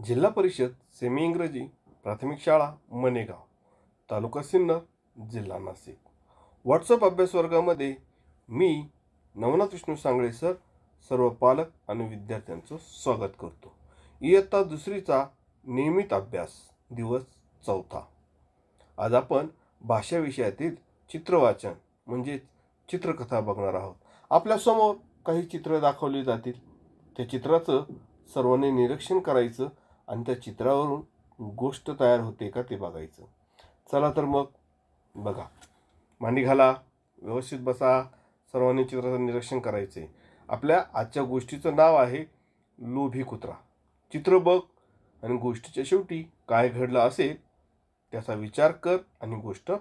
जिल्हा परिषद सेमी इंग्रजी प्राथमिक शाळा मनेगाव तालुका सिन्नर जिल्हा नाशिक व्हॉट्सअप अभ्यास वर्गामध्ये मी नवनाथ विष्णू सांगळे सर सर्व पालक आणि विद्यार्थ्यांचं स्वागत करतो इयत्ता दुसरीचा नियमित अभ्यास दिवस चौथा आज आपण भाषा विषयातील चित्रवाचन म्हणजेच चित्रकथा बघणार आहोत आपल्यासमोर काही चित्र दाखवली जातील त्या चित्राचं सर्वांनी निरीक्षण करायचं आणि त्या चित्रावरून गोष्ट तयार होते का ते बघायचं चला तर मग बघा मांडी घाला व्यवस्थित बसा सर्वांनी चित्राचं निरीक्षण करायचे आपल्या आजच्या गोष्टीचं नाव आहे लोभी कुत्रा चित्र बघ आणि गोष्टीच्या शेवटी काय घडलं असेल त्याचा विचार कर आणि गोष्ट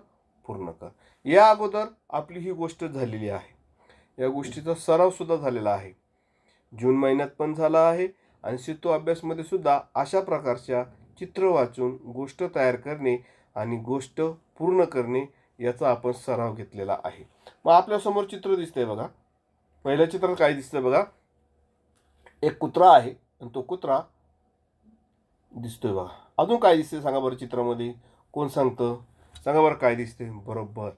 पूर्ण कर या अगोदर आपली ही गोष्ट झालेली आहे या गोष्टीचा सरावसुद्धा झालेला आहे जून महिन्यात पण झाला आहे आणि सितो अभ्यासमध्ये सुद्धा अशा प्रकारच्या चित्र वाचून गोष्ट तयार करणे आणि गोष्ट पूर्ण करणे याचा आपण सराव घेतलेला आहे मग आपल्यासमोर चित्र दिसतंय बघा पहिल्या चित्रात काय दिसतंय बघा एक कुत्रा आहे आणि तो कुत्रा दिसतोय बघा अजून काय दिसतंय सांगा बरं चित्रामध्ये कोण सांगतं सांगा बरं काय दिसतंय बरोबर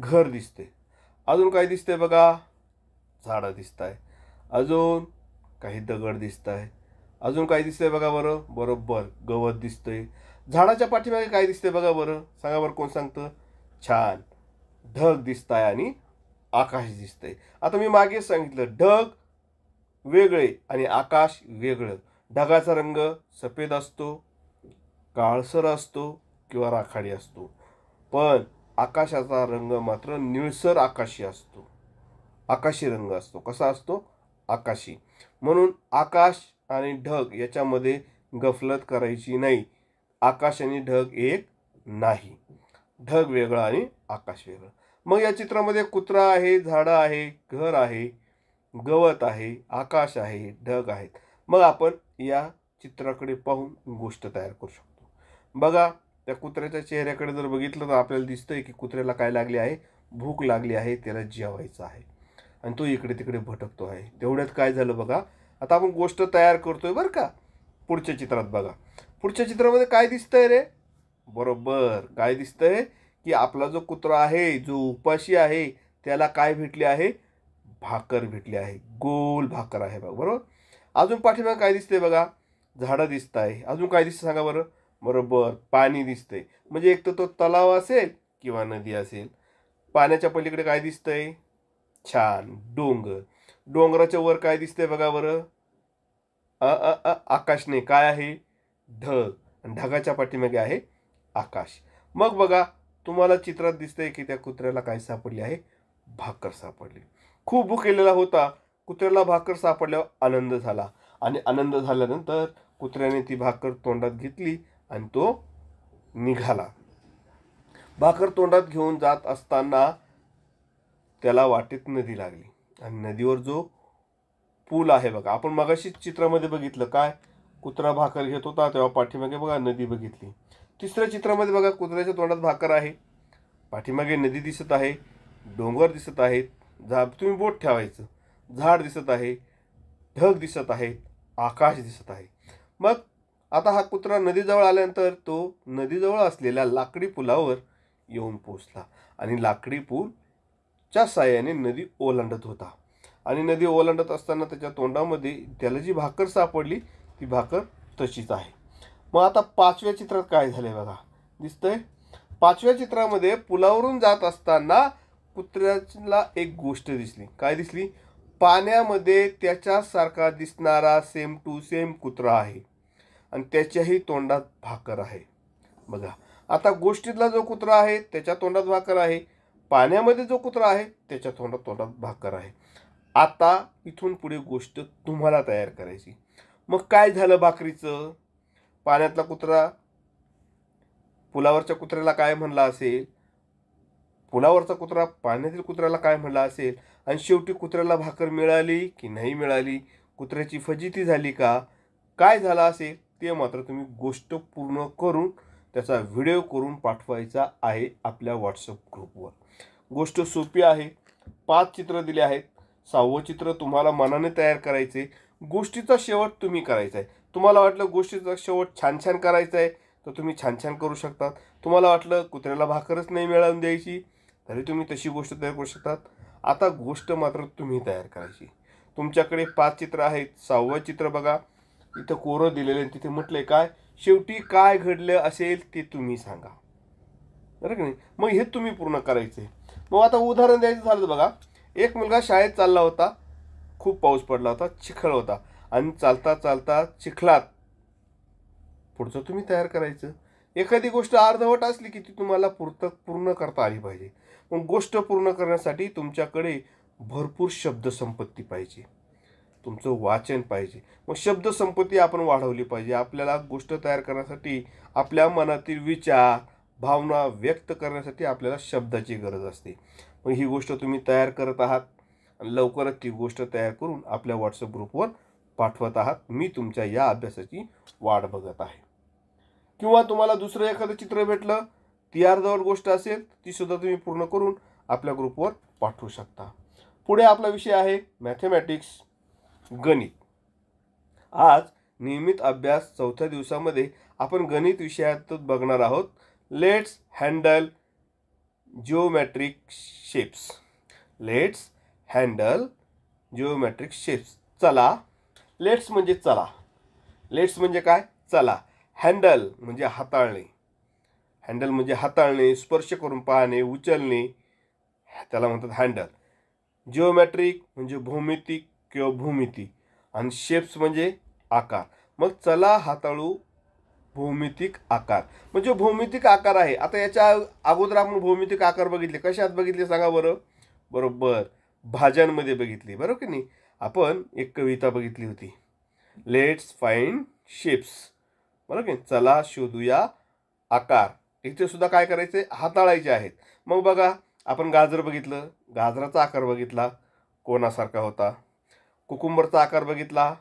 घर दिसते अजून काय दिसतंय बघा झाडं दिसत आहे अजून काही दगड दिसत आहे अजून काय दिसतंय बघा बरं बरोबर गवत दिसतंय झाडाच्या पाठीमागे काय दिसतंय बघा बरं सांगा बरं कोण सांगतं छान ढग आहे आणि आकाश दिसतंय आता मी मागे सांगितलं ढग वेगळे आणि आकाश वेगळं ढगाचा रंग सफेद असतो काळसर असतो किंवा राखाडी असतो पण आकाशाचा रंग मात्र निळसर आकाशी असतो आकाशी रंग असतो कसा असतो आकाशी म्हणून आकाश आणि ढग याच्यामध्ये गफलत करायची नाही आकाश आणि ढग एक नाही ढग वेगळं आणि आकाश वेगळं मग या चित्रामध्ये कुत्रा आहे झाडं आहे घर आहे गवत आहे आकाश आहे ढग आहेत मग आपण या चित्राकडे पाहून गोष्ट तयार करू शकतो बघा त्या कुत्र्याच्या चेहऱ्याकडे जर बघितलं तर आपल्याला दिसतंय की कुत्र्याला काय लागले आहे भूक लागली आहे त्याला जेवायचं आहे आणि तो इकडे तिकडे भटकतो आहे तेवढ्यात काय झालं बघा आता आपण गोष्ट तयार करतोय बरं का पुढच्या चित्रात बघा पुढच्या चित्रामध्ये काय दिसतंय रे बरोबर काय दिसतंय की आपला जो कुत्रा आहे जो उपाशी आहे त्याला काय भेटले आहे भाकर भेटली आहे गोल भाकर आहे बघा बरोबर अजून पाठीमागे काय दिसतंय बघा झाडं दिसत आहे अजून काय दिसतं सांगा बरं बरोबर पाणी दिसतंय म्हणजे एक तर तो तलाव असेल किंवा नदी असेल पाण्याच्या पलीकडे काय दिसतंय छान डोंगर डोंगराच्या वर काय दिसते बघा बरं अ अ अ आकाश नाही काय आहे ढग आणि ढगाच्या पाठीमागे आहे आकाश मग बघा तुम्हाला चित्रात दिसतंय की त्या कुत्र्याला काय सापडली आहे भाकर सापडली खूप भुकेलेला होता कुत्र्याला भाकर सापडल्यावर आनंद झाला आणि आनंद झाल्यानंतर कुत्र्याने ती भाकर तोंडात घेतली आणि तो निघाला भाकर तोंडात घेऊन जात असताना त्याला वाटेत नदी लागली आणि नदीवर जो पूल आहे बघा आपण मगाशी चित्रामध्ये बघितलं काय कुत्रा भाकर घेत होता तेव्हा पाठीमागे बघा नदी बघितली तिसऱ्या चित्रामध्ये बघा कुत्र्याच्या तोंडात भाकर आहे पाठीमागे नदी दिसत आहे डोंगर दिसत आहेत झा तुम्ही बोट ठेवायचं झाड दिसत आहे ढग दिसत आहे आकाश दिसत आहे मग आता हा कुत्रा नदीजवळ आल्यानंतर तो नदीजवळ असलेल्या लाकडी पुलावर येऊन पोचला आणि लाकडी पूल च्या साह्याने नदी ओलांडत होता आणि नदी ओलांडत असताना त्याच्या तोंडामध्ये त्याला जी भाकर सापडली ती भाकर तशीच आहे मग आता पाचव्या चित्रात काय झालं बघा दिसतंय पाचव्या चित्रामध्ये पुलावरून जात असताना कुत्र्याला एक गोष्ट दिसली काय दिसली पाण्यामध्ये त्याच्यासारखा दिसणारा सेम टू सेम कुत्रा आहे आणि त्याच्याही तोंडात भाकर आहे बघा आता गोष्टीतला जो कुत्रा आहे त्याच्या तोंडात भाकर आहे पाण्यामध्ये जो कुत्रा आहे त्याच्या तोंडात तोंडात भाकर आहे आता इथून पुढे गोष्ट तुम्हाला तयार करायची मग काय झालं भाकरीचं पाण्यातला कुत्रा पुलावरच्या कुत्र्याला काय म्हणला असेल पुलावरचा कुत्रा पाण्यातील कुत्र्याला काय म्हणला असेल आणि शेवटी कुत्र्याला भाकर मिळाली की नाही मिळाली कुत्र्याची फजिती झाली का काय झालं असेल ते मात्र तुम्ही गोष्ट पूर्ण करून त्याचा व्हिडिओ करून पाठवायचा आहे आपल्या व्हॉट्सअप ग्रुपवर गोष्ट सोपी आहे पाच चित्र दिले आहेत सहावं चित्र तुम्हाला मनाने तयार करायचे गोष्टीचा शेवट तुम्ही करायचा आहे तुम्हाला वाटलं गोष्टीचा शेवट छान छान करायचा आहे तर तुम्ही छान छान करू शकतात तुम्हाला वाटलं कुत्र्याला भाकरच नाही मिळवून द्यायची तरी तुम्ही तशी गोष्ट तयार करू शकतात आता गोष्ट मात्र तुम्ही तयार करायची तुमच्याकडे पाच चित्र आहेत सहावं चित्र बघा इथं कोरं दिलेलं तिथे म्हटलं काय शेवटी काय घडलं असेल ते तुम्ही सांगा बरं का नाही मग हे तुम्ही पूर्ण करायचं आहे मग आता उदाहरण द्यायचं झालं बघा एक मुलगा शाळेत चालला होता खूप पाऊस पडला होता चिखल होता आणि चालता चालता चिखलात पुढचं तुम्ही तयार करायचं एखादी गोष्ट अर्धवट असली की ती तुम्हाला पुरत पूर्ण करता आली पाहिजे मग गोष्ट पूर्ण करण्यासाठी तुमच्याकडे भरपूर शब्दसंपत्ती पाहिजे तुमचं वाचन पाहिजे मग शब्दसंपत्ती आपण वाढवली पाहिजे आपल्याला गोष्ट तयार करण्यासाठी आपल्या मनातील विचार भावना व्यक्त करण्यासाठी आपल्याला शब्दाची गरज असते मग ही गोष्ट तुम्ही तयार करत आहात आणि लवकरच ती गोष्ट तयार करून आपल्या व्हॉट्सअप ग्रुपवर पाठवत आहात मी तुमच्या या अभ्यासाची वाट बघत आहे किंवा तुम्हाला दुसरं एखादं चित्र भेटलं ती अर्धवट गोष्ट असेल तीसुद्धा तुम्ही पूर्ण करून आपल्या ग्रुपवर पाठवू शकता पुढे आपला विषय आहे मॅथमॅटिक्स गणित आज नियमित अभ्यास चौथ्या दिवसामध्ये आपण गणित विषयातच बघणार आहोत let's handle geometric shapes let's handle geometric shapes चला लेट्स म्हणजे चला लेट्स म्हणजे काय चला हँडल म्हणजे हाताळणे हँडल म्हणजे हाताळणे स्पर्श करून पाहणे उचलणे त्याला म्हणतात हँडल जिओमॅट्रिक म्हणजे भूमिती किंवा भूमिती आणि शेप्स म्हणजे आकार मग चला हाताळू भौमितिक आकार म्हणजे भौमितिक आकार आहे आता याच्या अगोदर आपण भौमितिक आकार बघितले कशात बघितले सांगा बरं बरोबर भाज्यांमध्ये बघितली बरोबर की नाही आपण एक कविता बघितली होती लेट्स फाईंड शेप्स बरोबर की चला शोधूया आकार इथे सुद्धा काय करायचे हाताळायचे आहेत मग बघा आपण गाजर बघितलं गाजराचा आकार बघितला कोणासारखा होता कुकुंबरचा आकार बघितला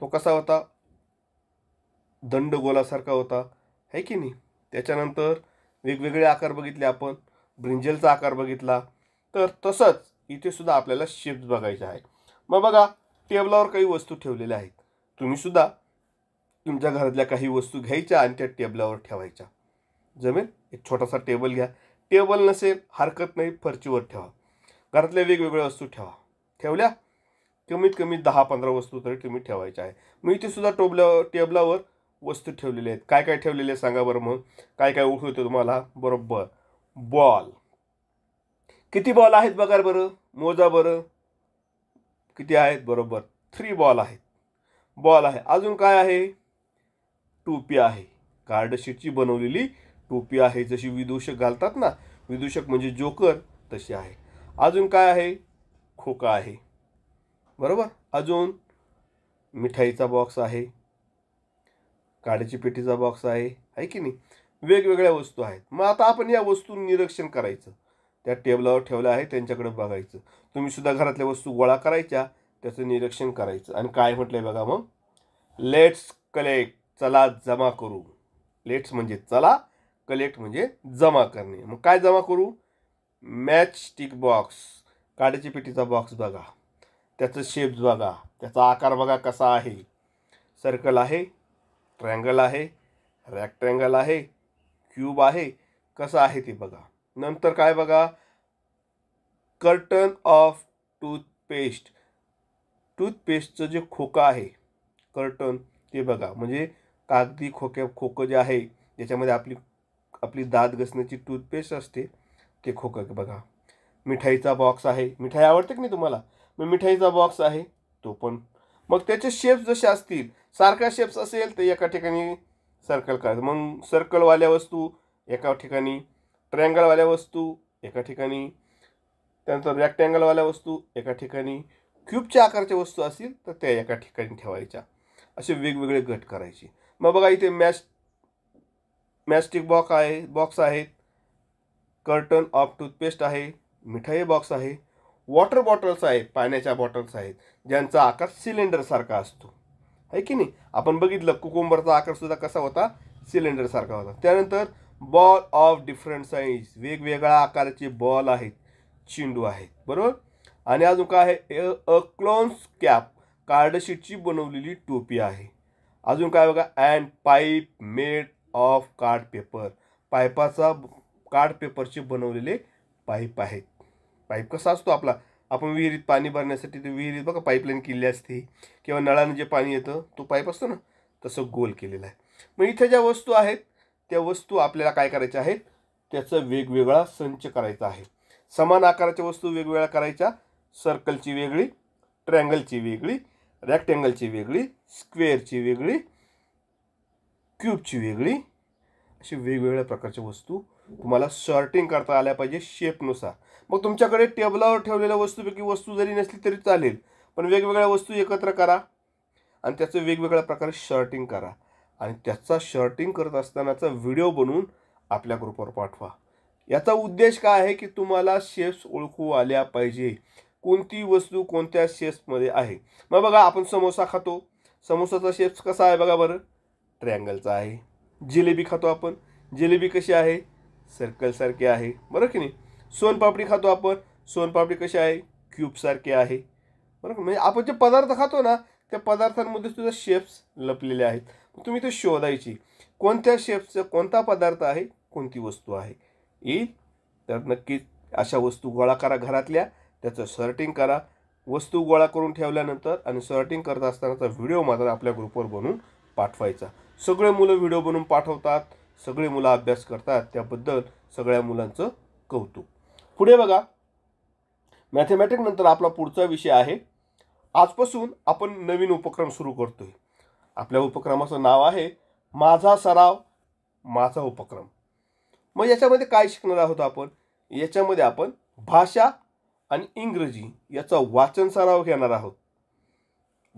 तो कसा होता दंडगोलासारखा होता है की नाही त्याच्यानंतर वेगवेगळे आकार बघितले आपण ब्रिंजलचा आकार बघितला तर तसंच इथे सुद्धा आपल्याला शेप्स बघायचे आहे मग बघा टेबलावर काही वस्तू ठेवलेल्या आहेत तुम्हीसुद्धा तुमच्या घरातल्या काही वस्तू घ्यायच्या आणि त्या टेबलावर ठेवायच्या जमेल एक छोटासा टेबल घ्या टेबल नसेल हरकत नाही फरचीवर ठेवा घरातल्या वेगवेगळ्या वस्तू ठेवा ठेवल्या कमीत कमी दहा पंधरा वस्तू तरी तुम्ही ठेवायच्या आहे मी इथेसुद्धा टोबल्यावर टेबलावर वस्तू ठेवलेल्या आहेत काय काय ठेवलेले आहेत सांगा बरं मग काय काय ओळखू येतं तुम्हाला बरोबर बॉल किती बॉल आहेत बघा बरं मोजा बरं किती आहेत बरोबर थ्री बॉल आहेत बॉल आहे अजून काय आहे टोपी आहे कार्डशीटची बनवलेली टोपी आहे जशी विदूषक घालतात ना विदूषक म्हणजे जोकर तशी आहे अजून काय आहे खोका आहे बरोबर अजून मिठाईचा बॉक्स आहे काड्याची पेटीचा बॉक्स आहे आहे की नाही वेगवेगळ्या वस्तू आहेत मग आता आपण या वस्तू निरीक्षण करायचं त्या टेबलावर ठेवल्या आहे त्यांच्याकडे बघायचं तुम्हीसुद्धा घरातल्या वस्तू गोळा करायच्या त्याचं निरीक्षण करायचं आणि काय म्हटलं बघा मग लेट्स कलेक्ट चला जमा करू लेट्स म्हणजे चला कलेक्ट म्हणजे जमा करणे मग काय जमा करू मॅच स्टिक बॉक्स काड्याची पेटीचा बॉक्स बघा त्याचं शेप्स बघा त्याचा आकार बघा कसा आहे सर्कल आहे ट्रँगल आहे रॅक्टँगल आहे क्यूब आहे कसं आहे ते बघा नंतर काय बघा कर्टन ऑफ टूथपेस्ट टूथपेस्टचं जे खोकं आहे कर्टन ते बघा म्हणजे कागदी खोक्या खोकं जे आहे ज्याच्यामध्ये आपली आपली दात घसण्याची टूथपेस्ट असते ते खोकं बघा मिठाईचा बॉक्स आहे मिठाई आवडते की नाही तुम्हाला मग मिठाईचा बॉक्स आहे तो पण मग त्याचे शेप्स जसे असतील सारख्या शेप्स असेल तर एका ठिकाणी सर्कल करायचं मग सर्कलवाल्या वस्तू एका ठिकाणी ट्रँगलवाल्या वस्तू एका ठिकाणी त्यानंतर रॅक्टँगलवाल्या वस्तू एका ठिकाणी क्यूबच्या आकाराच्या वस्तू असतील तर त्या एका ठिकाणी ठेवायच्या असे वेगवेगळे गट करायचे मग बघा इथे मॅच मॅस्टिक बॉक्स आहे बॉक्स आहेत कर्टन ऑफ टूथपेस्ट आहे मिठाई बॉक्स आहे वॉटर बॉटल्स आहेत पाण्याच्या बॉटल्स आहेत ज्यांचा आकार सिलेंडरसारखा असतो आहे की नाही आपण बघितलं कुकुंबरचा आकारसुद्धा कसा होता सिलेंडरसारखा होता त्यानंतर बॉल ऑफ डिफरंट साईज वेगवेगळ्या आकाराचे बॉल आहेत चेंडू आहेत बरोबर आणि अजून काय आहे अ क्लॉन्स कॅप कार्डशीटची बनवलेली टोपी आहे अजून काय बघा and pipe made of card paper पायपाचा कार्ड पेपरचे बनवलेले पाईप आहेत पाईप कसा असतो आपला आपण विहिरीत पाणी भरण्यासाठी ते विहिरीत बघा पाईपलाईन केलेली असते किंवा नळानं जे पाणी येतं तो पाईप असतो ना तसं गोल केलेलं आहे मग इथे ज्या वस्तू आहेत त्या वस्तू आपल्याला काय करायच्या आहेत त्याचं वेगवेगळा संच करायचा आहे समान आकाराच्या वस्तू वेगवेगळ्या करायच्या सर्कलची वेगळी ट्रँगलची वेगळी रॅक्टँगलची वेगळी स्क्वेअरची वेगळी क्यूबची वेगळी अशी वेगवेगळ्या प्रकारच्या वस्तू तुम्हाला शॉर्टिंग करता आल्या पाहिजे शेपनुसार मग तुमच्याकडे टेबलावर ठेवलेल्या वस्तूपैकी वस्तू जरी नसली तरी चालेल पण वेगवेगळ्या वस्तू एकत्र करा आणि त्याचं वेगवेगळ्या प्रकारे शर्टिंग करा आणि त्याचा शर्टिंग करत असतानाचा व्हिडिओ बनवून आपल्या ग्रुपवर पाठवा याचा उद्देश काय आहे की तुम्हाला शेप्स ओळखू आल्या पाहिजे कोणती वस्तू कोणत्या शेप्समध्ये आहे मग बघा आपण समोसा खातो समोसाचा शेप्स कसा आहे बघा बरं ट्रँगलचा आहे जिलेबी खातो आपण जिलेबी कशी आहे सर्कलसारखी आहे बरं की नाही सोनपापडी खातो आपण सोनपापडी कशी आहे क्यूबसारखी आहे बरोबर म्हणजे आपण जे पदार्थ खातो ना त्या पदार्थांमध्ये सुद्धा शेप्स लपलेले आहेत तुम्ही ते शोधायची कोणत्या शेप्सचा कोणता पदार्थ आहे कोणती वस्तू आहे येईल तर नक्कीच अशा वस्तू गोळा करा घरातल्या त्याचं सर्टिंग करा वस्तू गोळा करून ठेवल्यानंतर आणि सर्टिंग करत असतानाचा व्हिडिओ मात्र आपल्या ग्रुपवर बनवून पाठवायचा सगळे मुलं व्हिडिओ बनवून पाठवतात सगळे मुलं अभ्यास करतात त्याबद्दल सगळ्या मुलांचं कौतुक पुढे बघा मॅथमॅटिक नंतर आपला पुढचा विषय आहे आजपासून आपण नवीन उपक्रम सुरू करतोय आपल्या उपक्रमाचं नाव आहे माझा सराव माझा उपक्रम मग याच्यामध्ये काय शिकणार आहोत आपण याच्यामध्ये आपण भाषा आणि इंग्रजी याचा वाचन सराव घेणार आहोत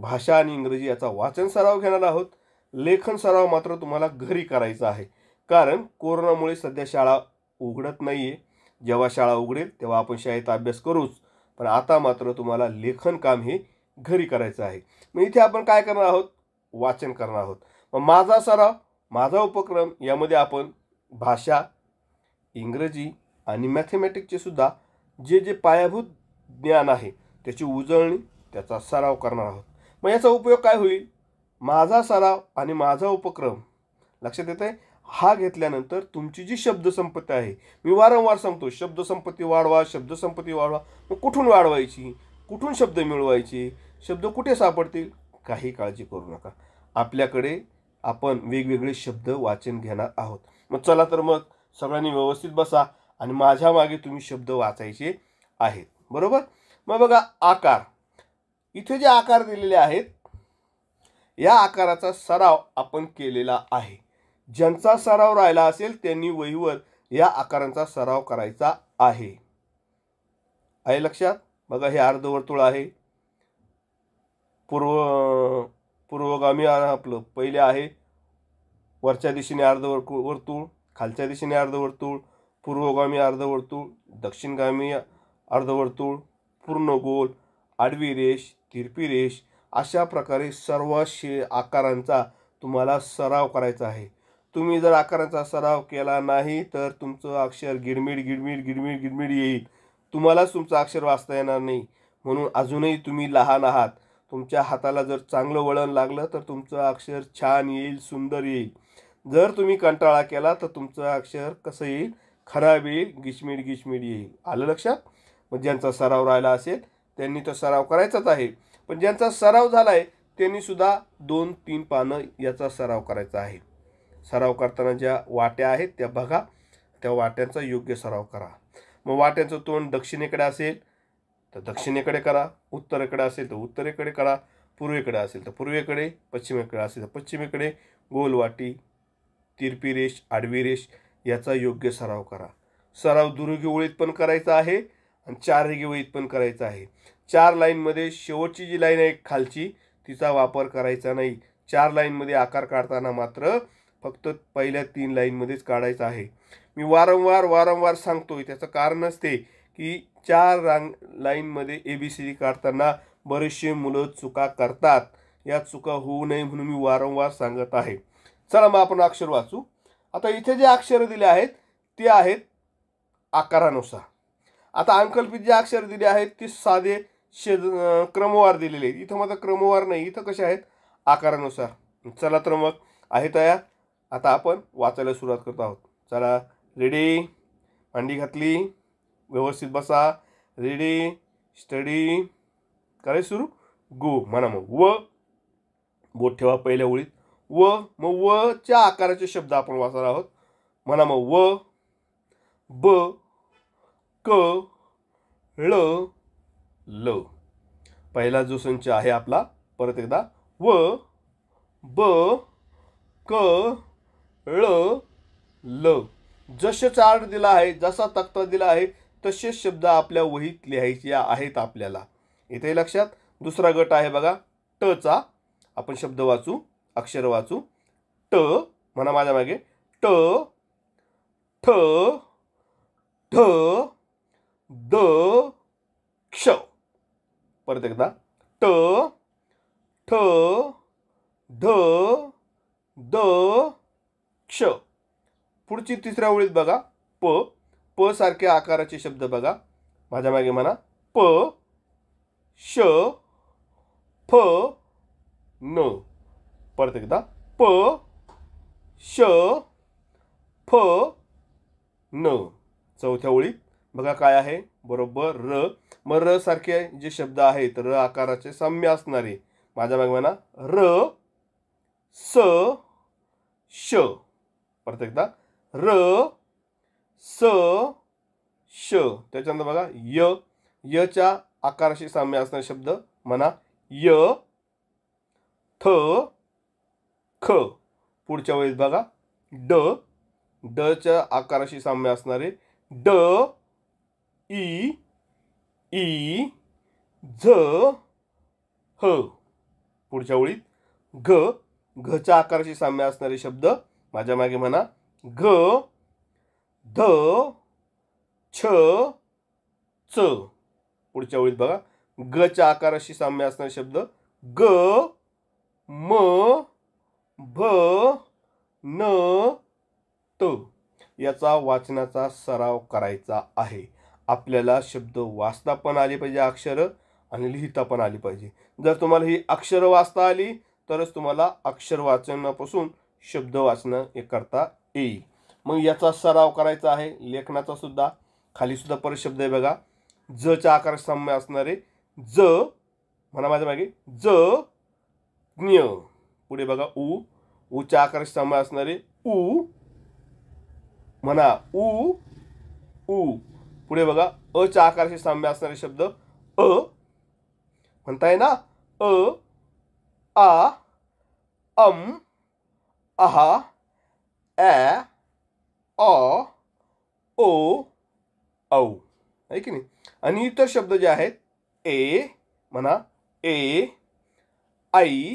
भाषा आणि इंग्रजी याचा वाचन सराव घेणार आहोत लेखन सराव मात्र तुम्हाला घरी करायचा आहे कारण कोरोनामुळे सध्या शाळा उघडत नाही आहे जेव्हा शाळा उघडेल तेव्हा आपण शाळेत अभ्यास करूच पण आता मात्र तुम्हाला लेखन काम हे घरी करायचं आहे मग इथे आपण काय करणार आहोत वाचन करणार आहोत मग माझा सराव माझा उपक्रम यामध्ये आपण भाषा इंग्रजी आणि मॅथमॅटिकचे सुद्धा जे जे पायाभूत ज्ञान आहे त्याची उजळणी त्याचा सराव करणार आहोत मग याचा उपयोग काय होईल माझा सराव आणि माझा उपक्रम लक्षात येत आहे हा घेतल्यानंतर तुमची जी शब्दसंपत्ती आहे मी वारंवार सांगतो शब्दसंपत्ती वाढवा शब्दसंपत्ती वाढवा मग कुठून वाढवायची कुठून शब्द मिळवायचे शब्द कुठे सापडतील काही काळजी करू नका आपल्याकडे आपण वेगवेगळे शब्द वाचन घेणार आहोत मग चला तर मग सगळ्यांनी व्यवस्थित बसा आणि माझ्या मागे तुम्ही शब्द वाचायचे आहेत बरोबर मग बघा आकार इथे जे आकार दिलेले आहेत या आकाराचा सराव आपण केलेला आहे ज्यांचा सराव राहिला असेल त्यांनी वहीवर या आकारांचा सराव करायचा आहे आहे लक्षात बघा हे अर्धवर्तुळ आहे पूर्व पूर्वगामी आपलं पहिले आहे वरच्या दिशेने अर्धवर्तुळ वर्तुळ खालच्या दिशेने अर्धवर्तुळ पूर्वगामी अर्धवर्तुळ दक्षिणगामी अर्धवर्तुळ पूर्ण गोल आडवी रेष तिरपी रेष अशा प्रकारे सर्व शे आकारांचा तुम्हाला सराव करायचा आहे तुम्ही जर आकारांचा सराव केला नाही तर तुमचं अक्षर गिडमिड गिडमिड गिडमिड गिडमिड येईल तुम्हालाच तुमचं अक्षर वाचता येणार नाही म्हणून अजूनही तुम्ही लहान आहात तुमच्या हाताला जर चांगलं वळण लागलं तर तुमचं अक्षर छान येईल सुंदर येईल जर तुम्ही कंटाळा केला तर तुमचं अक्षर कसं येईल खराब येईल गिचमिड गिचमिड येईल आलं लक्षात मग ज्यांचा सराव राहिला असेल त्यांनी तो सराव करायचाच आहे पण ज्यांचा सराव झाला आहे त्यांनीसुद्धा दोन तीन पानं याचा सराव करायचा आहे सराव करताना ज्या वाट्या आहेत त्या बघा त्या वाट्यांचा योग्य सराव करा मग वाट्यांचं तोंड दक्षिणेकडे असेल तर दक्षिणेकडे करा उत्तरेकडे असेल तर उत्तरेकडे करा पूर्वेकडे असेल तर पूर्वेकडे पश्चिमेकडे असेल तर पश्चिमेकडे गोलवाटी तिरपी रेष आडवी रेष याचा योग्य सराव करा सराव दुर्गी ओळीत पण करायचा आहे आणि चार रेगी ओळीत पण करायचा आहे चार लाईनमध्ये शेवटची जी लाईन आहे खालची तिचा वापर करायचा नाही चार लाईनमध्ये आकार काढताना मात्र फक्त पहिल्या तीन लाईनमध्येच काढायचं आहे मी वारंवार वारंवार सांगतो त्याचं कारण असते की चार रांग लाईनमध्ये ए बी सी डी काढताना बरेचसे मुलं चुका करतात या चुका होऊ नये म्हणून मी वारंवार सांगत आहे चला मग आपण अक्षर वाचू आता इथे जे अक्षरं दिले आहेत ते आहेत आकारानुसार आता अंकल्पित जे अक्षर दिले आहेत ते साधे शेज क्रमवार दिलेले आहेत इथं मात्र क्रमवार नाही इथं कसे आहेत आकारानुसार चला तर मग आहे तया आता आपण वाचायला सुरुवात करत आहोत चला रेडी मांडी घातली व्यवस्थित बसा रेडी स्टडी करायचं सुरू गो म्हणा मग व बोट ठेवा पहिल्या ओळीत व मग व च्या आकाराचे शब्द आपण वाचणार आहोत म्हणा मग व ब क ळ ल पहिला जो संच आहे आपला परत एकदा व ब क ळ ल जसे चार्ट दिला आहे जसा तक्ता दिला आहे तसे शब्द आपल्या वहीत लिहायचे आहेत आपल्याला इथे लक्षात दुसरा गट आहे बघा ट चा आपण शब्द वाचू अक्षर वाचू ट म्हणा माझ्या मागे ट ठ ठ द क्ष परत एकदा ट ठ ढ द क्ष पुढची तिसऱ्या ओळीत बघा प प सारखे आकाराचे शब्द बघा माझ्या मागे म्हणा प श फ न परत एकदा प श फ न चौथ्या ओळीत बघा काय आहे बरोबर र मग र सारखे जे शब्द आहेत र आकाराचे साम्य असणारे माझ्या मागे म्हणा र स श परत एकदा र स श त्याच्यानंतर बघा य यच्या आकाराशी साम्य असणारे शब्द म्हणा य थ ख पुढच्या वेळेस बघा ड डच्या आकाराशी साम्य असणारे ड ई ई झ ह पुढच्या ओळीत घ घच्या आकाराशी साम्य असणारे शब्द माझ्या मागे म्हणा घ ध छ च पुढच्या ओळीत बघा ग च्या आकाराशी साम्य असणारे शब्द ग म भ न त याचा वाचनाचा सराव करायचा आहे आपल्याला शब्द वाचता पण आले पाहिजे अक्षरं आणि लिहिता पण आली पाहिजे जर तुम्हाला ही अक्षरं वाचता आली तरच तुम्हाला अक्षर वाचनापासून शब्द वाचणं हे करता येईल मग याचा सराव करायचा आहे लेखनाचा सुद्धा सुद्धा परत शब्द आहे बघा ज च्या आकार साम्य असणारे ज म्हणा माझ्या मागे ज ज्ञ पुढे बघा उ उच्या आकार साम्य असणारे उ म्हणा उ उ पुढे बघा अच्या आकाराशी साम्य असणारे शब्द अ म्हणताय ना अ आ अम आहा, ॲ ऑ ओ औ आहे की नाही आणि इतर शब्द जे आहेत ए म्हणा ए आई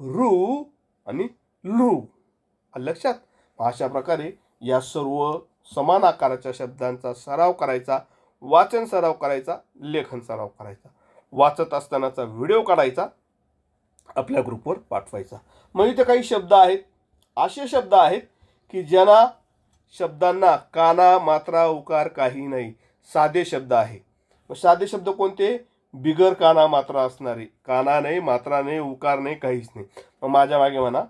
रू आणि लू लक्षात अशा प्रकारे या सर्व समान आकाराच्या शब्दांचा सराव करायचा वाचन सराव करायचा लेखन सराव करायचा वाचत असतानाचा व्हिडिओ काढायचा आपल्या ग्रुपवर पाठवायचा म्हणजे ते काही शब्द आहेत असे शब्द आहेत की ज्यांना शब्दांना काना मात्रा उकार काही नाही साधे शब्द आहे मग साधे शब्द कोणते बिगर काना मात्रा असणारे काना नाही मात्रा नाही उकार नाही काहीच नाही मग माझ्या मागे म्हणा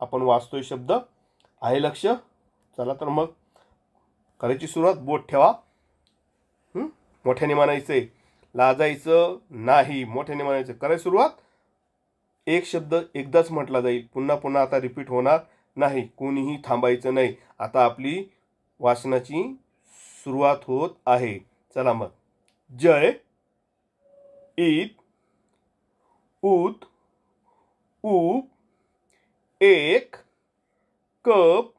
आपण वाचतोय शब्द आहे लक्ष चला तर मग करायची सुरुवात बोट ठेवा मोठ्याने म्हणायचं लाजायचं नाही मोठ्याने म्हणायचं करायची सुरुवात एक शब्द एकदाच म्हटला जाईल पुन्हा पुन्हा आता रिपीट होणार नाही कोणीही थांबायचं नाही आता आपली वाचनाची सुरुवात होत आहे चला मग जय ईद ऊत ऊ एक कप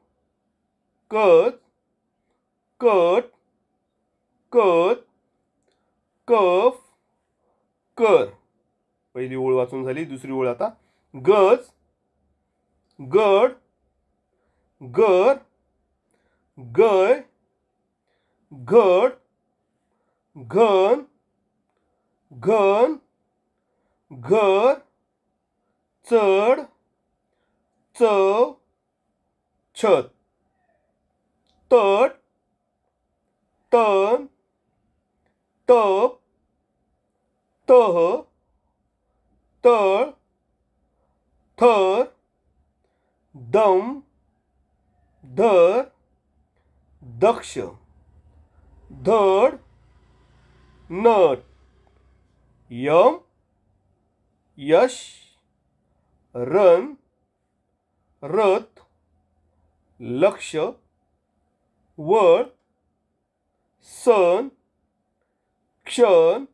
कत कट कत कफ कर पहिली ओळ वाचून झाली दुसरी ओळ आता गज गड गर गय घड घन घन घर चढ चव छत तट तन तप तह तळ थर दम धर दक्ष धड नट यम यश रन रथ लक्ष वळ सन क्षण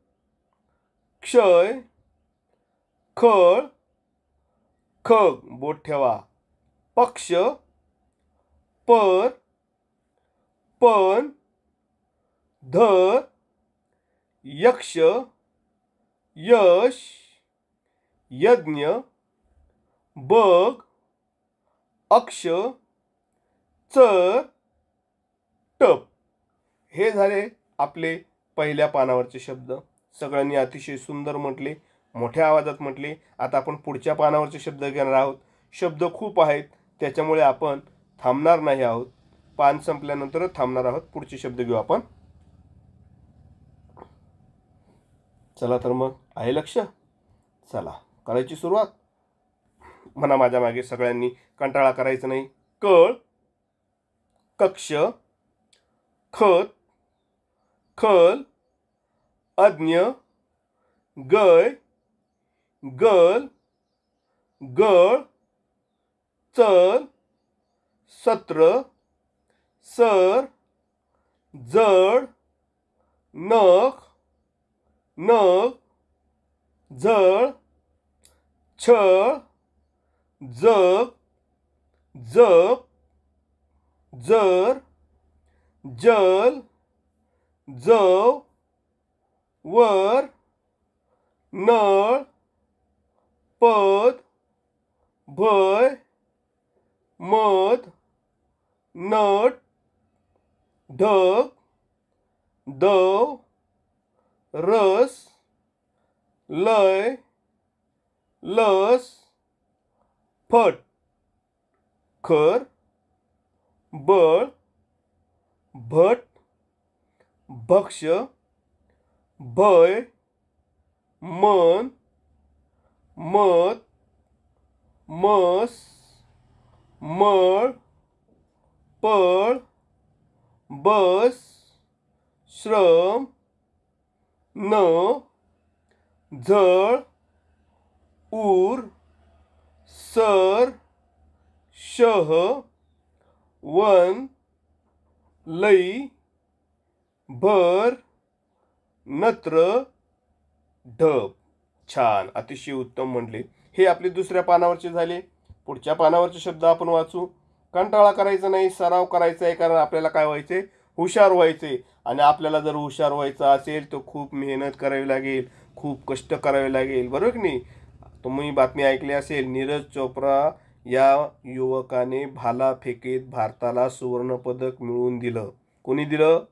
क्षय खळ खग बोट ठेवा पक्ष पर पण धर यक्ष यश यज्ञ बग अक्ष चर टप हे झाले आपले पहिल्या पानावरचे शब्द सगळ्यांनी अतिशय सुंदर म्हटले मोठ्या आवाजात म्हटले आता आपण पुढच्या पानावरचे शब्द घेणार आहोत शब्द खूप आहेत त्याच्यामुळे आपण थांबणार नाही आहोत पान संपल्यानंतर थांबणार आहोत पुढचे शब्द घेऊ आपण चला तर मग आहे लक्ष चला करायची सुरुवात म्हणा माझ्या मागे सगळ्यांनी कंटाळा करायचा नाही कळ कक्ष खत खल अज्ञ गय गल गळ चल सत्र सर जड नख नग झळ छळ जग जप जर जल जव वर नळ पद भय मद नट ढग दव रस लय लस फट खर बल भट भक्ष भय मन मत, मस मळ पळ बस श्रम न झळ उर सर शह वन लई भर नत्र ढप छान अतिशय उत्तम म्हणले हे आपले दुसऱ्या पानावरचे झाले पुढच्या पानावरचे शब्द आपण वाचू कंटाळा करायचा नाही सराव करायचा आहे कारण आपल्याला काय व्हायचे हुशार व्हायचे आणि आपल्याला जर हुशार व्हायचं असेल तर खूप मेहनत करावी लागेल खूप कष्ट करावे लागेल बरोबर की नाही तुम्ही बातमी ऐकली असेल नीरज चोप्रा या युवकाने भाला फेकीत भारताला सुवर्णपदक मिळवून दिलं कोणी दिलं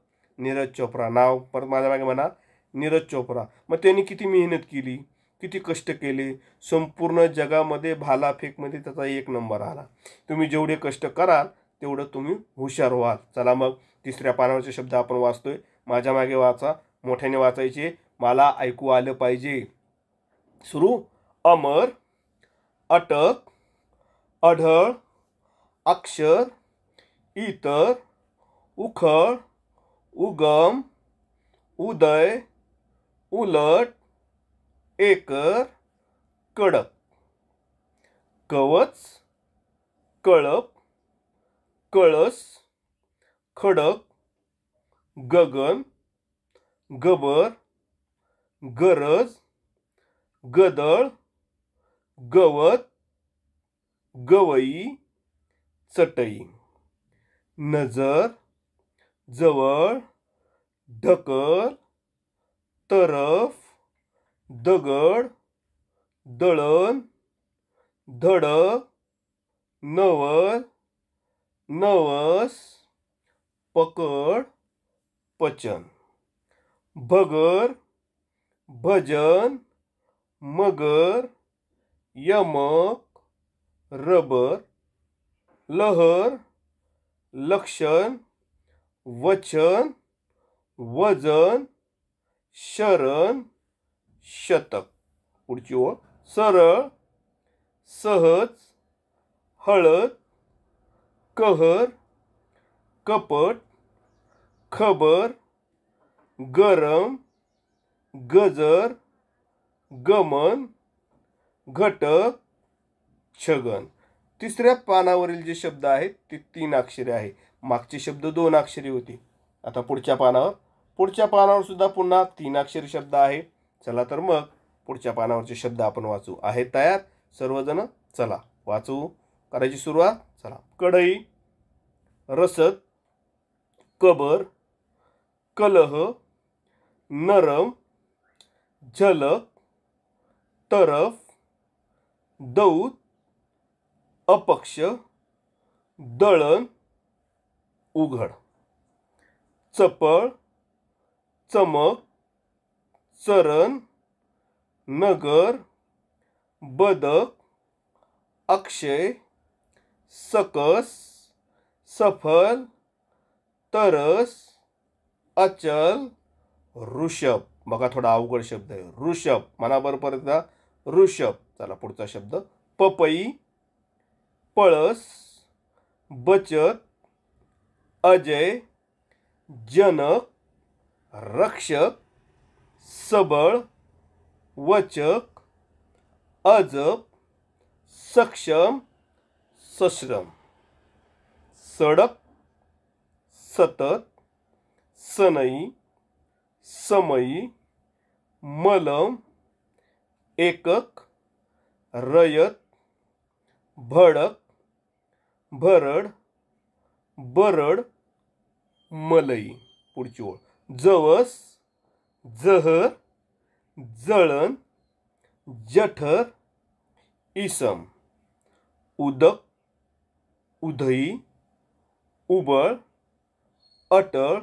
नीरज चोप्रा नाव परत माझ्या मागे म्हणा नीरज चोप्रा मग त्यांनी किती मेहनत केली किती कष्ट केले संपूर्ण जगामध्ये भालाफेकमध्ये त्याचा एक नंबर आला तुम्ही जेवढे कष्ट कराल तेवढं तुम्ही हुशार व्हाल चला मग तिसऱ्या पानावरचे शब्द आपण वाचतोय माझ्या मागे वाचा मोठ्याने वाचायचे मला ऐकू आलं पाहिजे सुरू अमर अटक अढळ अक्षर इतर उखळ उगम उदय उलट एकर कडक कवच कळप कळस खडक गगन गबर गरज गदळ गवत गवई चटई नजर जवळ ढकल तरफ दगड दळण धड नवल नवस पकड पचन भगर भजन मगर यमक रबर लहर लक्षण वचन वजन शरण शतक पुढची ओळ सरळ सहज हळद कहर कपट खबर गरम गजर गमन घटक छगन तिसऱ्या पानावरील जे शब्द आहेत ते तीन अक्षरे आहे मागचे शब्द दोन अक्षरी होती आता पुढच्या पानावर पुढच्या पानावर सुद्धा पुन्हा तीन अक्षरी शब्द आहे चला तर मग पुढच्या पानावरचे शब्द आपण वाचू आहे तयार सर्वजण चला वाचू करायची सुरुवात चला कढई रसद कबर कलह नरम झलक तरफ दौत अपक्ष दळण उघड चपळ चमक चरण नगर बदक अक्षय सकस सफल तरस अचल ऋषभ बघा थोडा अवघड शब्द आहे ऋषभ मनाबरोबर एकदा ऋषभ चला पुढचा शब्द पपई पळस बचत अजय जनक रक्षक सबळ वचक अजब सक्षम सश्रम सडक सतत सनई समई, मलम एकक रयत भडक भरड बरड मलई पुढची ओळ जवस जहर जळण जठर इसम उदक उधई उबळ अटळ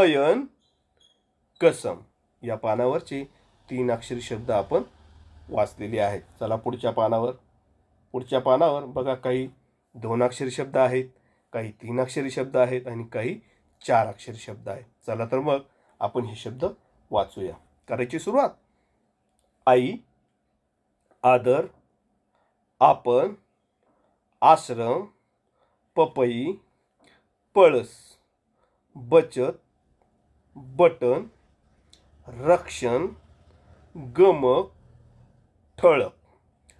अयन कसम या पानावरचे तीन अक्षरी शब्द आपण वाचलेले आहेत चला पुढच्या पानावर पुढच्या पानावर बघा काही दोन अक्षरी शब्द आहेत काही तीन अक्षरी शब्द आहेत आणि काही चार अक्षरी शब्द आहेत चला तर मग आपण हे शब्द वाचूया करायची सुरुवात आई आदर आपण आश्रम पपई पळस बचत बटन रक्षण गमक ठळक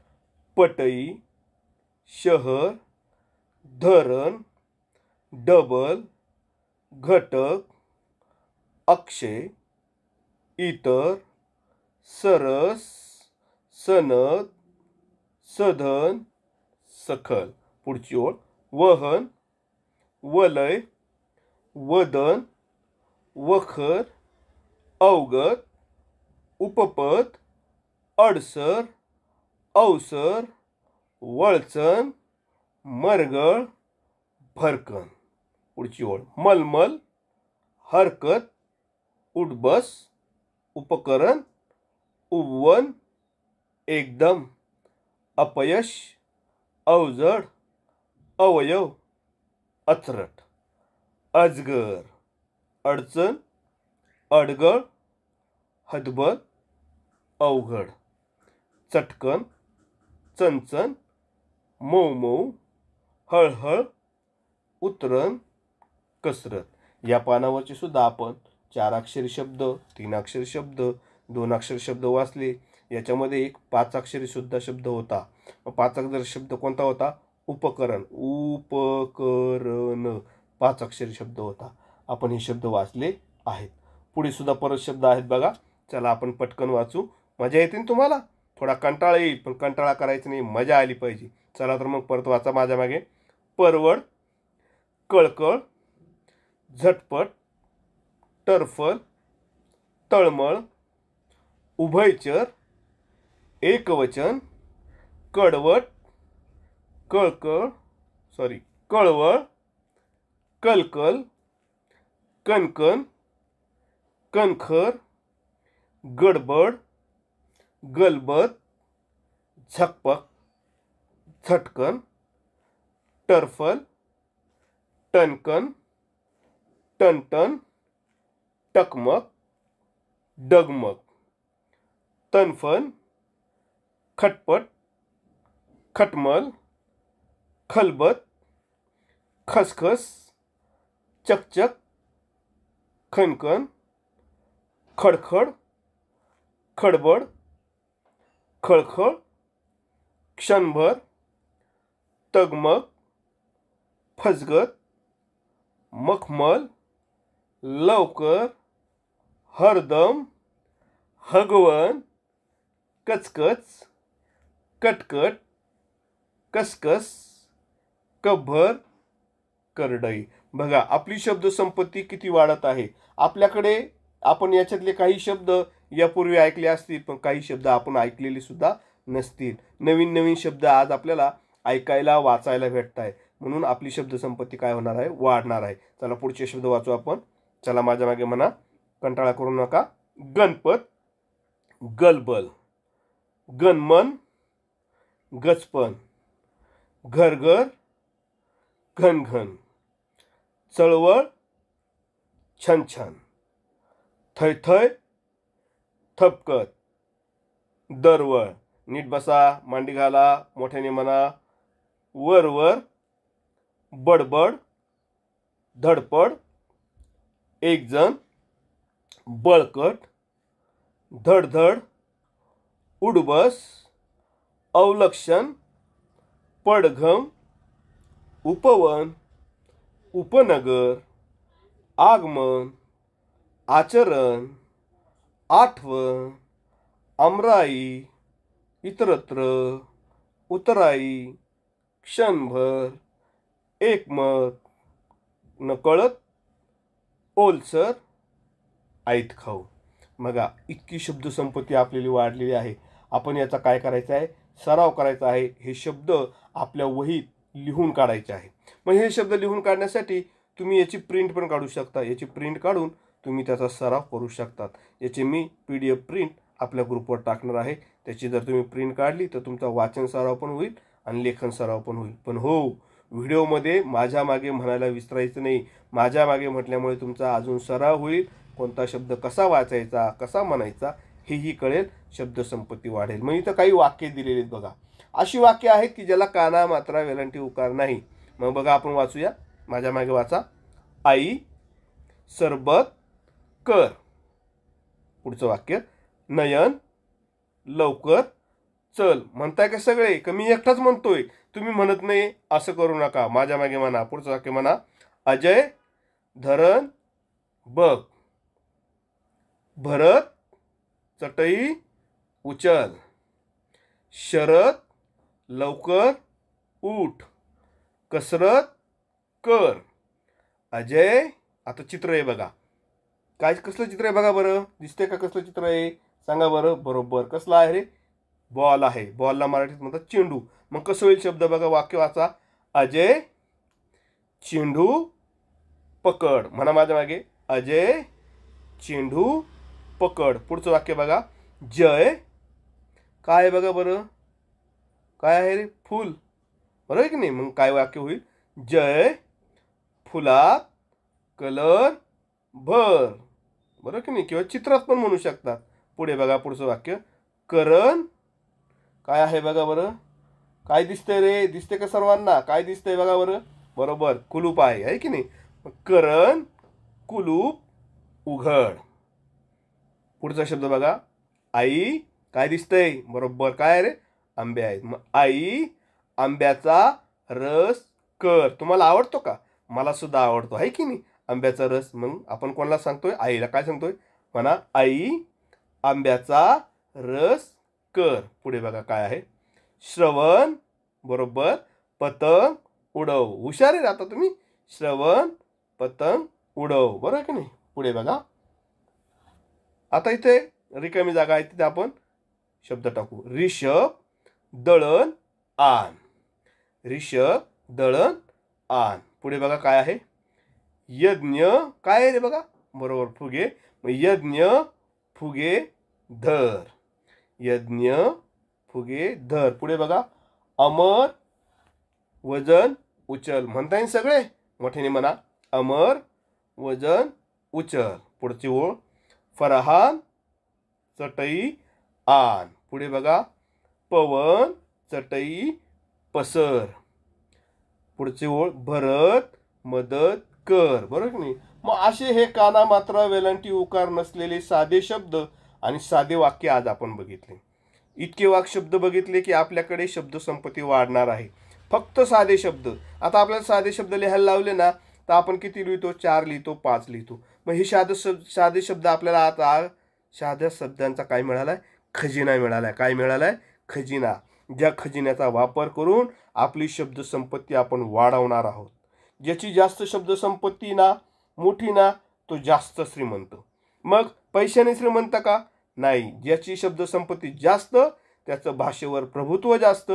पटई शहर धरण डबल घटक अक्षय इतर सरस सनद सधन सखल पुढची ओळ वहन वलय वदन वखर अवगत उपपद अडसर अवसर वळचण मरगळ भरकन पुढची ओळ मलमल हरकत उडबस, उपकरण उवन एकदम अपयश अवजड अवयव अथरट अजगर अडचण अडगळ हदबल अवघड चटकन चणचण मऊ हळहळ उतरण कसरत या पानावरची सुद्धा आपण चार अक्षरी शब्द तीन अक्षरी शब्द दोन अक्षर शब्द वाचले याच्यामध्ये एक पाच अक्षरी सुद्धा शब्द होता पाच अक्षर शब्द कोणता होता उपकरण उपकरण पाच अक्षरी शब्द होता आपण हे शब्द वाचले आहेत पुढे सुद्धा परत शब्द आहेत बघा चला आपण पटकन वाचू मजा येते ना तुम्हाला थोडा कंटाळा येईल पण कंटाळा करायचा नाही मजा आली पाहिजे चला तर मग परत वाचा माझ्या मागे परवड कळकळ झटपट टरफल तळमळ उभयचर एकवचन कडवट कळकळ सॉरी कळवळ कलकल कणकण कणखर गडबड गलबत झकपक झटकन टर्फल टनकन, टनटन टकमक डगमग तनफन खटपट खटमल खलबत खसखस चकचक खनखन खड़खड़ खड़बड़ खड़खड़ क्षणभर तगमग फसगत मखमल लवकर हरदम हगवन कचकच कटकट कसकस कभर करडई बघा आपली शब्दसंपत्ती किती वाढत आहे आपल्याकडे आपण याच्यातले काही शब्द यापूर्वी ऐकले असतील पण काही शब्द आपण ऐकलेले सुद्धा नसतील नवीन नवीन शब्द आज आपल्याला ऐकायला वाचायला भेटत आहे म्हणून आपली शब्दसंपत्ती काय होणार आहे वाढणार आहे चला पुढचे शब्द वाचू आपण चला माझ्या मागे म्हणा कंटाळा करू नका गणपत गलबल गणमन गचपन घरघर घनघन चळवळ छान छान थैथय थपकत दरवळ नीट बसा मांडी घाला मोठ्याने म्हणा वरवर बडबड धडपड एकजण बळकट धडधड उडबस अवलक्षण पडघम उपवन उपनगर आगमन आचरण आठवण अमराई इतरत्र उतराई क्षणभर एकमत नकळत ओलसर आईत खाऊ बघा इतकी शब्दसंपत्ती आपल्याला वाढलेली आहे आपण याचा काय करायचं आहे सराव करायचा आहे हे शब्द आपल्या वहीत लिहून काढायचे आहे मग हे शब्द लिहून काढण्यासाठी तुम्ही याची प्रिंट पण काढू शकता याची प्रिंट काढून तुम्ही त्याचा सराव करू शकतात याचे मी पी डी एफ प्रिंट आपल्या ग्रुपवर टाकणार आहे त्याची जर तुम्ही प्रिंट काढली तर तुमचा वाचन सराव पण होईल आणि लेखन सराव पण होईल पण हो व्हिडिओमध्ये माझ्या मागे म्हणायला विसरायचं नाही माझ्या मागे म्हटल्यामुळे तुमचा अजून सराव होईल कोणता शब्द कसा वाचायचा कसा म्हणायचा हेही कळेल शब्दसंपत्ती वाढेल मग इथं काही वाक्य दिलेली आहेत बघा अशी वाक्य आहेत की ज्याला काना मात्रा वेलंटी उकार नाही मग बघा आपण वाचूया माझ्या मागे वाचा आई सरबत कर पुढचं वाक्य नयन लवकर चल म्हणताय का सगळे का मी एकटाच म्हणतोय तुम्ही म्हणत नाही असं करू नका माझ्या मागे म्हणा पुढचं वाक्य म्हणा अजय धरण बघ भरत चटई उचल शरद लवकर उठ कसरत कर अजय आता चित्र आहे बघा काय कसलं चित्र आहे बघा बरं दिसते का कसलं चित्र आहे सांगा बरं बरोबर कसलं आहे रे बॉल आहे बॉलला मराठीत म्हणतात चेंडू मग कसं होईल शब्द बघा वाक्य वाचा अजय चेंडू पकड म्हणा माझ्या मागे अजय चेंडू पकड पुढचं वाक्य बघा जय काय बघा बरं काय आहे रे फुल बरोबर की नाही मग काय वाक्य होईल जय फुलात कलर भर बरोबर की नाही किंवा चित्रात पण म्हणू शकतात पुढे बघा पुढचं वाक्य करण काय आहे बघा बरं काय दिसतंय रे दिसते का सर्वांना काय दिसतंय बघा बरं बरोबर कुलूप आहे आहे की नाही करण कुलूप उघड पुढचा शब्द बघा आई काय दिसतंय बरोबर काय रे आंबे आहेत मग आई आंब्याचा रस कर तुम्हाला आवडतो का मला सुद्धा आवडतो आहे की नाही आंब्याचा रस मग आपण कोणाला सांगतोय आईला काय सांगतोय म्हणा आई आंब्याचा रस कर पुढे बघा काय आहे श्रवण बरोबर पतंग उडव हुशार आहे आता तुम्ही श्रवण पतंग उडव बरोबर की नाही पुढे बघा आता इथे रिकामी जागा आहे तिथे आपण शब्द टाकू रिषभ दळण आन। रिषभ दळण आन पुढे बघा काय आहे यज्ञ काय आहे रे बघा बरोबर फुगे यज्ञ फुगे धर यज्ञ फुगे धर पुढे बघा अमर वजन उचल म्हणता येईल सगळे मोठ्याने म्हणा अमर वजन उचल पुढची ओळ फरहान चटई आन पुढे बघा पवन चटई पसर पुढची ओळ भरत मदत कर बरोबर नाही मग असे हे काना मात्र वेलांटी उकार नसलेले साधे शब्द आणि साधे वाक्य आज आपण बघितले इतके वाक्य शब्द बघितले की आपल्याकडे शब्दसंपत्ती वाढणार आहे फक्त साधे शब्द आता आपल्याला साधे शब्द लिहायला लावले ना तर आपण किती लिहितो चार लिहितो पाच लिहितो मग हे शहाद शब्द शहादे शब्द आपल्याला आता शहाद्या शब्दांचा काय मिळाला आहे खजिना मिळाला आहे काय मिळाला आहे खजिना ज्या खजिन्याचा वापर करून आपली शब्दसंपत्ती आपण वाढवणार आहोत ज्याची जास्त शब्दसंपत्ती ना मोठी ना तो जास्त श्रीमंत मग पैशाने श्रीमंत का नाही ज्याची शब्दसंपत्ती जास्त त्याचं भाषेवर प्रभुत्व जास्त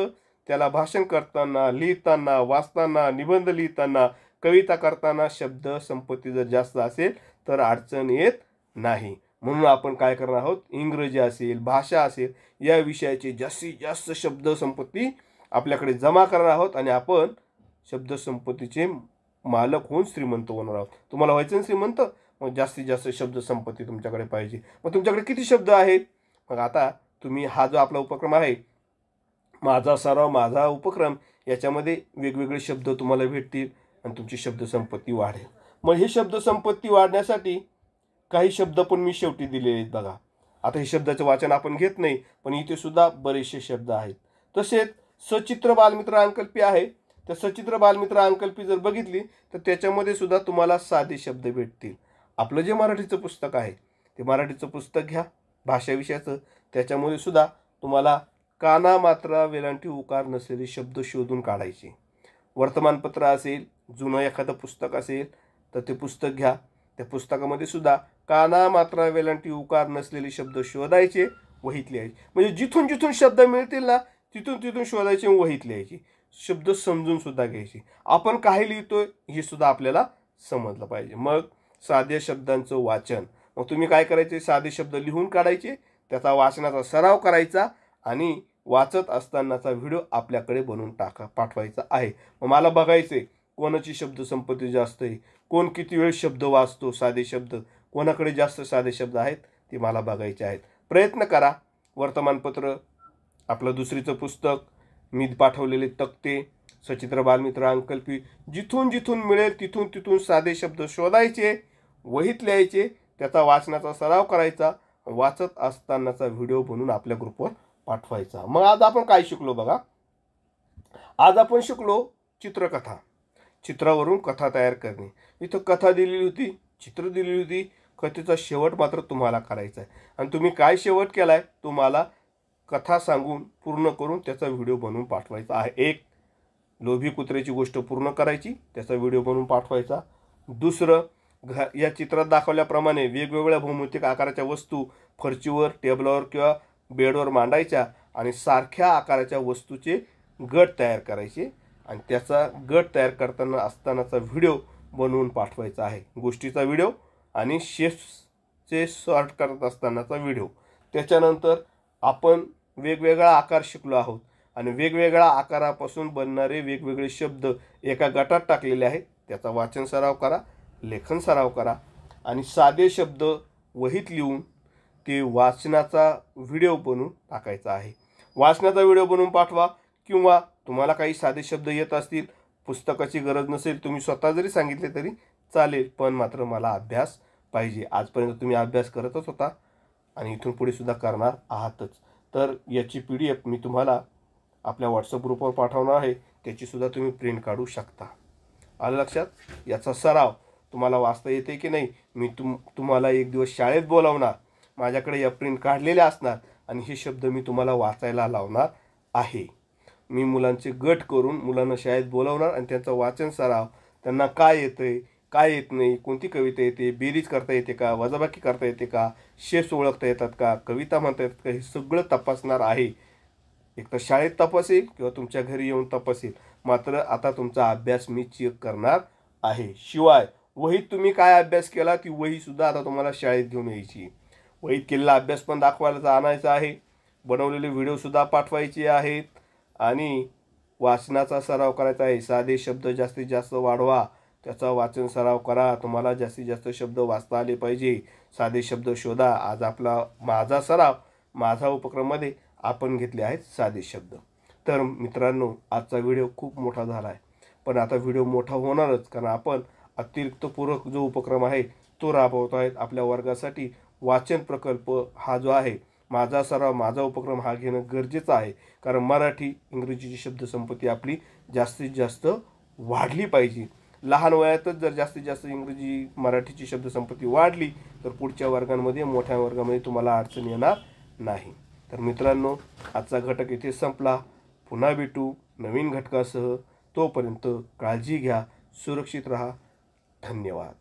त्याला भाषण करताना लिहिताना वाचताना निबंध लिहिताना कविता करताना शब्दसंपत्ती जर जास्त असेल तर अडचण येत नाही म्हणून आपण काय करणार आहोत इंग्रजी असेल भाषा असेल या विषयाची जास्तीत जास्त शब्दसंपत्ती आपल्याकडे जमा करणार आहोत आणि आपण शब्दसंपत्तीचे मालक होऊन श्रीमंत होणार आहोत तुम्हाला व्हायचं ना श्रीमंत मग जास्तीत जास्त शब्दसंपत्ती तुमच्याकडे पाहिजे मग तुमच्याकडे किती शब्द आहेत मग आता तुम्ही हा जो आपला उपक्रम आहे माझा सराव माझा उपक्रम याच्यामध्ये वेगवेगळे शब्द तुम्हाला भेटतील आणि तुमची शब्दसंपत्ती वाढेल मग शब्द शब्दसंपत्ती वाढण्यासाठी काही शब्द पण मी शेवटी दिलेले आहेत बघा आता हे शब्दाचं वाचन आपण घेत नाही पण इथे सुद्धा बरेचसे शब्द आहेत तसेच सचित्र बालमित्र अंकल्पी आहे तर सचित्र बालमित्र अंकल्पी जर बघितली तर त्याच्यामध्ये सुद्धा तुम्हाला साधे शब्द भेटतील आपलं जे मराठीचं पुस्तक आहे ते मराठीचं पुस्तक घ्या भाषाविषयाचं त्याच्यामध्ये सुद्धा तुम्हाला काना मात्रा वेलांटी उकार नसलेले शब्द शोधून काढायचे वर्तमानपत्र असेल जुनं एखादं पुस्तक असेल तर ते पुस्तक घ्या त्या पुस्तकामध्ये सुद्धा काना मात्रा वेलांटी उकार नसलेले शब्द शोधायचे वहीत लिहायचे म्हणजे जिथून जिथून शब्द मिळतील ना तिथून तिथून शोधायचे वहीत लिहायचे शब्द समजून सुद्धा घ्यायचे आपण काय लिहितोय हे सुद्धा आपल्याला समजलं पाहिजे मग साध्या शब्दांचं वाचन मग तुम्ही काय करायचे साधे शब्द लिहून काढायचे त्याचा वाचनाचा सराव करायचा आणि वाचत असतानाचा व्हिडिओ आपल्याकडे बनवून टाका पाठवायचा आहे मग मला बघायचे कोणाची शब्दसंपत्ती जास्त आहे कोण किती वेळ शब्द वाचतो साधे शब्द कोणाकडे जास्त साधे शब्द आहेत ते मला बघायचे आहेत प्रयत्न करा वर्तमानपत्र आपलं दुसरीचं पुस्तक मी पाठवलेले तक्ते सचित्र बालमित्र अंकल्पी जिथून जिथून मिळेल तिथून तिथून साधे शब्द शोधायचे वहीत लिहायचे त्याचा वाचनाचा सराव करायचा वाचत असतानाचा व्हिडिओ बनून आपल्या ग्रुपवर पाठवायचा मग आज आपण काय शिकलो बघा आज आपण शिकलो चित्रकथा चित्रावरून कथा तयार करणे इथं कथा दिलेली होती चित्र दिलेली होती कथेचा शेवट मात्र तुम्हाला करायचा आहे आणि तुम्ही काय शेवट केला आहे तुम्हाला कथा सांगून पूर्ण करून त्याचा व्हिडिओ बनवून पाठवायचा आहे एक लोभी कुत्र्याची गोष्ट पूर्ण करायची त्याचा व्हिडिओ बनवून पाठवायचा दुसरं घ या चित्रात दाखवल्याप्रमाणे वेगवेगळ्या भौमितिक आकाराच्या वस्तू फर्चीवर टेबलावर किंवा बेडवर मांडायच्या आणि सारख्या आकाराच्या वस्तूचे गट तयार करायचे आणि त्याचा गट तयार करताना असतानाचा व्हिडिओ बनवून पाठवायचा आहे गोष्टीचा व्हिडिओ आणि शेफ्सचे शॉर्ट करत असतानाचा व्हिडिओ त्याच्यानंतर आपण वेगवेगळा आकार शिकलो आहोत आणि वेगवेगळ्या आकारापासून बनणारे वेगवेगळे शब्द एका गटात टाकलेले आहेत त्याचा वाचन सराव करा लेखन सराव करा आणि साधे शब्द वहीत लिहून ते वाचनाचा व्हिडिओ बनवून टाकायचा आहे वाचनाचा व्हिडिओ बनवून पाठवा किंवा तुम्हाला काही साधे शब्द येत असतील पुस्तकाची गरज नसेल तुम्ही स्वतः जरी सांगितले तरी चालेल पण मात्र मला अभ्यास पाहिजे आजपर्यंत तुम्ही अभ्यास करतच होता आणि इथून पुढे सुद्धा करणार आहातच तर याची पी डी एफ मी तुम्हाला आपल्या व्हॉट्सअप ग्रुपवर पाठवणार आहे त्याचीसुद्धा तुम्ही प्रिंट काढू शकता आलं लक्षात याचा सराव तुम्हाला वाचता येते की नाही मी तुम तुम्हाला एक दिवस शाळेत बोलावणार माझ्याकडे या प्रिंट काढलेल्या असणार आणि हे शब्द मी तुम्हाला वाचायला लावणार आहे मी मुलांचे गट करून मुलांना शाळेत बोलवणार आणि त्यांचा वाचन सराव त्यांना काय येतं आहे काय येत नाही कोणती कविता येते बेरीज करता येते का वजाबाकी करता येते का शेस ओळखता येतात का कविता म्हणता येतात का हे सगळं तपासणार आहे एक तर शाळेत तपासेल किंवा तुमच्या घरी येऊन तपासेल मात्र आता तुमचा अभ्यास मी चेक करणार आहे शिवाय वहीत तुम्ही काय अभ्यास केला ती वहीसुद्धा आता तुम्हाला शाळेत घेऊन यायची वहीत केलेला अभ्यास पण दाखवायला आणायचा आहे बनवलेले व्हिडिओसुद्धा पाठवायचे आहेत आणि वाचनाचा सराव करायचा आहे साधे शब्द जास्तीत जास्त वाढवा त्याचा वाचन सराव करा तुम्हाला जास्तीत जास्त शब्द वाचता आले पाहिजे साधे शब्द शोधा आज आपला माझा सराव माझा उपक्रममध्ये आपण घेतले आहेत साधे शब्द तर मित्रांनो आजचा व्हिडिओ खूप मोठा झाला आहे पण आता व्हिडिओ मोठा होणारच कारण आपण अतिरिक्तपूरक जो उपक्रम आहे तो राबवत आहेत आपल्या वर्गासाठी वाचन प्रकल्प हा जो आहे माझा सराव माझा उपक्रम हा घेणं गरजेचं आहे कारण मराठी इंग्रजीची शब्दसंपत्ती आपली जास्तीत जास्त वाढली पाहिजे लहान वयातच जर जास्तीत जास्त इंग्रजी मराठीची शब्दसंपत्ती वाढली तर पुढच्या वर्गांमध्ये मोठ्या वर्गामध्ये तुम्हाला अडचण येणार नाही तर मित्रांनो आजचा घटक इथे संपला पुन्हा भेटू नवीन घटकासह तोपर्यंत काळजी घ्या सुरक्षित रहा धन्यवाद